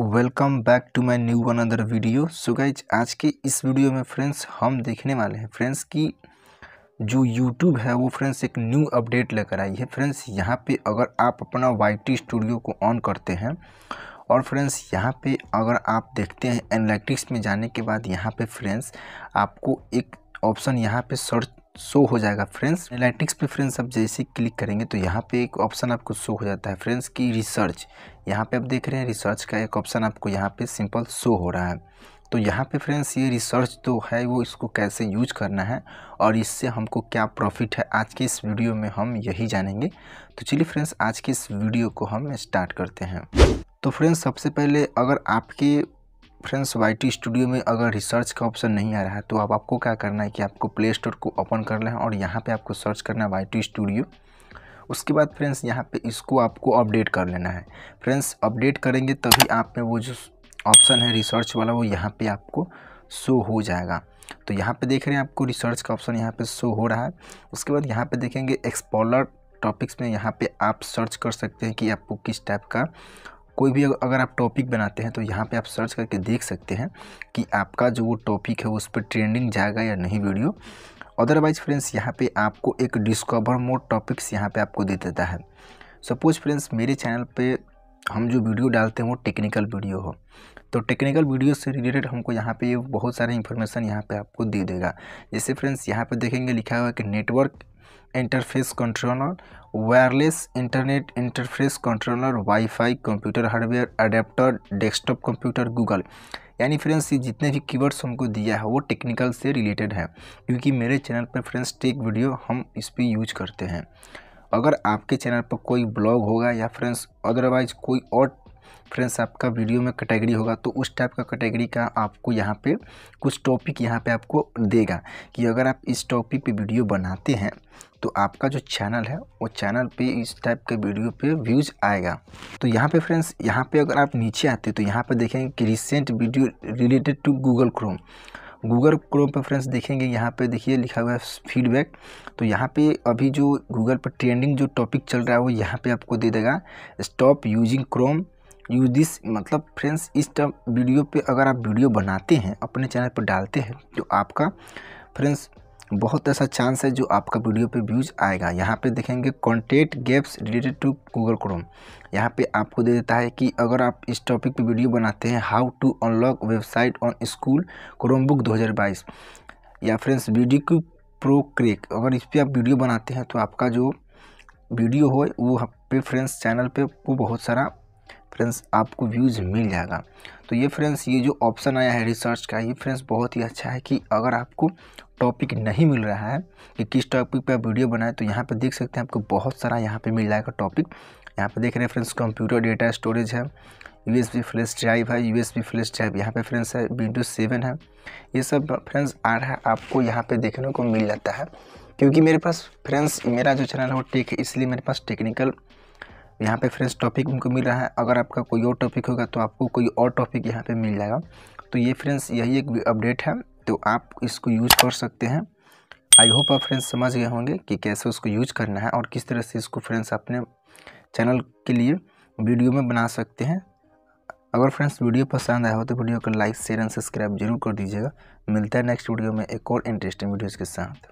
welcome back to my new one other video so guys आज के इस video में फ्रेंड्स हम देखने वाले हैं फ्रेंड्स की जो यूट्यूब है वो फ्रेंड्स एक न्यू अपडेट लेकर आई है फ्रेंड्स यहाँ पे अगर आप अपना वाई स्टूडियो को ऑन करते हैं और फ्रेंड्स यहाँ पे अगर आप देखते हैं एनालिटिक्स में जाने के बाद यहाँ पे फ्रेंड्स आपको एक ऑप्शन यहाँ पे सर्च शो हो जाएगा फ्रेंड्स एनालिटिक्स पे फ्रेंड्स आप जैसे क्लिक करेंगे तो यहाँ पे एक ऑप्शन आपको शो हो जाता है फ्रेंड्स की रिसर्च यहाँ पे आप देख रहे हैं रिसर्च का एक ऑप्शन आपको यहाँ पे सिंपल शो हो रहा है तो यहाँ पे फ्रेंड्स ये रिसर्च तो है वो इसको कैसे यूज करना है और इससे हमको क्या प्रॉफिट है आज के इस वीडियो में हम यही जानेंगे तो चलिए फ्रेंड्स आज के इस वीडियो को हम स्टार्ट करते हैं तो फ्रेंड्स सबसे पहले अगर आपके फ्रेंड्स वाई टी स्टूडियो में अगर रिसर्च का ऑप्शन नहीं आ रहा है तो अब आप आपको क्या करना है कि आपको प्ले स्टोर को ओपन कर लें और यहाँ पे आपको सर्च करना है वाई टी स्टूडियो उसके बाद फ्रेंड्स यहाँ पे इसको आपको अपडेट कर लेना है फ्रेंड्स अपडेट करेंगे तभी आप में वो जो ऑप्शन है रिसर्च वाला वो यहाँ पर आपको शो हो जाएगा तो यहाँ पर देख रहे हैं आपको रिसर्च का ऑप्शन यहाँ पर शो हो रहा है उसके बाद यहाँ पर देखेंगे एक्सपॉलर टॉपिक्स में यहाँ पर आप सर्च कर सकते हैं कि आपको किस टाइप का कोई भी अगर आप टॉपिक बनाते हैं तो यहाँ पे आप सर्च करके देख सकते हैं कि आपका जो वो टॉपिक है उस पर ट्रेंडिंग जाएगा या नहीं वीडियो अदरवाइज़ फ्रेंड्स यहाँ पे आपको एक डिस्कवर मोड टॉपिक्स यहाँ पे आपको दे देता है सपोज फ्रेंड्स मेरे चैनल पे हम जो वीडियो डालते हैं वो टेक्निकल वीडियो हो तो टेक्निकल वीडियो से रिलेटेड हमको यहाँ पे ये बहुत सारे इन्फॉर्मेशन यहाँ पे आपको दे देगा जैसे फ्रेंड्स यहाँ पे देखेंगे लिखा हुआ कि network interface controller wireless internet interface controller WiFi computer hardware adapter desktop computer Google यानी फ्रेंड्स ये जितने भी कीवर्ड्स हमको दिया है वो टेक्निकल से रिलेटेड है क्योंकि मेरे चैनल पर फ्रेंड्स टेक वीडियो हम इस पर यूज करते हैं अगर आपके चैनल पर कोई ब्लॉग होगा या फ्रेंड्स अदरवाइज कोई और फ्रेंड्स आपका वीडियो में कैटेगरी होगा तो उस टाइप का कैटेगरी का आपको यहाँ पे कुछ टॉपिक यहाँ पे आपको देगा कि अगर आप इस टॉपिक पे वीडियो बनाते हैं तो आपका जो चैनल है वो चैनल पे इस टाइप के वीडियो पे व्यूज आएगा तो यहाँ पे फ्रेंड्स यहाँ पे अगर आप नीचे आते तो यहाँ पे देखेंगे कि recent video related to Google Chrome Google Chrome पर फ्रेंड्स देखेंगे यहाँ पे देखिए लिखा हुआ है फीडबैक तो यहाँ पे अभी जो गूगल पर ट्रेंडिंग जो टॉपिक चल रहा है वो यहाँ पे आपको दे देगा stop using Chrome you this मतलब फ्रेंड्स इस टाइम वीडियो पे अगर आप वीडियो बनाते हैं अपने चैनल पर डालते हैं तो आपका फ्रेंड्स बहुत ऐसा चांस है जो आपका वीडियो पे व्यूज आएगा यहाँ पे देखेंगे content gaps related to Google Chrome यहाँ पे आपको दे देता है कि अगर आप इस टॉपिक पे वीडियो बनाते हैं how to unlock website on school Chromebook दो या फ्रेंड्स वीडियो क्यू प्रो क्रेक अगर इस पर आप वीडियो बनाते हैं तो आपका जो वीडियो हो वो पे फ्रेंड्स चैनल पे वो बहुत सारा फ्रेंड्स आपको व्यूज़ मिल जाएगा तो ये फ्रेंड्स ये जो ऑप्शन आया है रिसर्च का ये फ्रेंड्स बहुत ही अच्छा है कि अगर आपको टॉपिक नहीं मिल रहा है कि किस टॉपिक पे वीडियो बनाए तो यहाँ पे देख सकते हैं आपको बहुत सारा यहाँ पे मिल जाएगा टॉपिक यहाँ पे देख रहे हैं फ्रेंड्स कंप्यूटर डेटा स्टोरेज है यू एस फ्लैश ड्राइव है यू एस फ्लैश ड्राइव यहाँ पे फ्रेंड्स है विंडोज सेवन है ये सब फ्रेंड्स आ रहा है आपको यहाँ पे देखने को मिल जाता है क्योंकि मेरे पास फ्रेंड्स मेरा जो चैनल है वो टेक है इसलिए मेरे पास टेक्निकल यहाँ पे फ्रेंड्स टॉपिक उनको मिल रहा है अगर आपका कोई और टॉपिक होगा तो आपको कोई और टॉपिक यहाँ पे मिल जाएगा तो ये फ्रेंड्स यही एक अपडेट है तो आप इसको यूज कर सकते हैं आई होप आप फ्रेंड्स समझ गए होंगे कि कैसे उसको यूज करना है और किस तरह से इसको फ्रेंड्स अपने चैनल के लिए वीडियो में बना सकते हैं अगर फ्रेंड्स वीडियो पसंद आया हो तो वीडियो को लाइक शेयर एंड सब्सक्राइब जरूर कर दीजिएगा मिलता है नेक्स्ट वीडियो में एक और इंटरेस्टिंग वीडियोज़ के साथ